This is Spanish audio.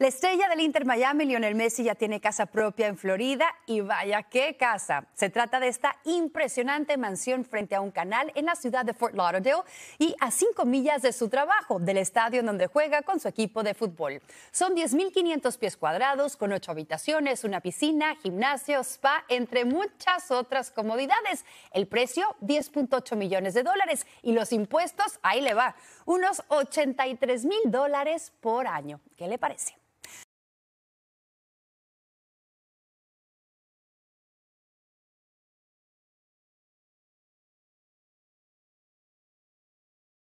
La estrella del Inter Miami, Lionel Messi, ya tiene casa propia en Florida y vaya qué casa. Se trata de esta impresionante mansión frente a un canal en la ciudad de Fort Lauderdale y a cinco millas de su trabajo, del estadio en donde juega con su equipo de fútbol. Son 10.500 pies cuadrados con ocho habitaciones, una piscina, gimnasio, spa, entre muchas otras comodidades. El precio, 10.8 millones de dólares y los impuestos, ahí le va, unos 83 mil dólares por año. ¿Qué le parece?